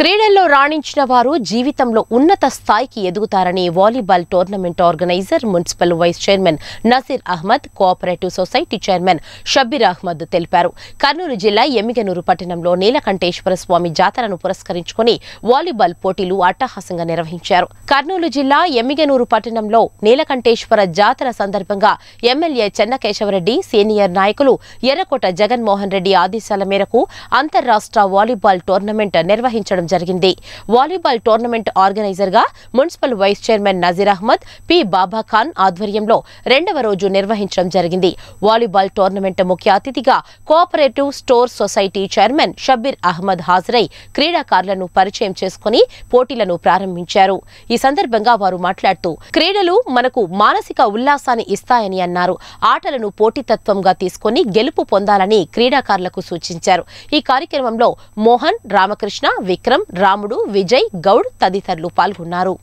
క్రీడల్లో రాణించిన వారు జీవితంలో ఉన్నత స్థాయికి ఎదుగుతారని volleyball tournament organiser municipal vice chairman Naseer Ahmed cooperative society chairman Shabbir Ahmed తెలిపారు కర్నూలు జిల్లా ఎమ్మిగనూరు పట్టణంలో నీలకంఠేశ్వర స్వామి జాతరను పురస్కరించుకుని వాలీబాల్ పోటీలు అట్టహాసంగా నిర్వహించారు కర్నూలు జిల్లా ఎమ్మిగనూరు పట్టణంలో నీలకంఠేశ్వర జాతర సందర్భంగా ఎమ్మెల్యే చెన్నకేశవరెడ్డి సీనియర్ నాయకులు ఎర్రకోట జగన్మోహన్ రెడ్డి ఆదేశాల మేరకు అంతర్రాష్ట వాలీబాల్ టోర్నమెంట్ నిర్వహించడం జరిగింది వాలీబాల్ టోర్నమెంట్ ఆర్గనైజర్ గా municipal vice chairman Nazeer Ahmed P Babakhan ఆధ్వర్యంలో రెండవ రోజు నిర్వహించడం జరిగింది వాలీబాల్ టోర్నమెంట్ ముఖ్య అతిథిగా cooperative store society chairman Shabbir Ahmed హాజరై క్రీడాకారులను పరిచయం చేసుకుని పోటీలను ప్రారంభించారు ఈ సందర్భంగా వారు మాట్లాడుతూ క్రీడలు మనకు మానసిక ఉల్లాసాన్ని ఇస్తాయని అన్నారు ఆటలను పోటీతత్వంగా తీసుకుని గెలుపు పొందాలని క్రీడాకారులకు సూచించారు ఈ కార్యక్రమంలో మోహన్ రామకృష్ణ విక్రమ్ రాముడు విజయ్ గౌడ్ తదితరులు పాల్గొన్నారు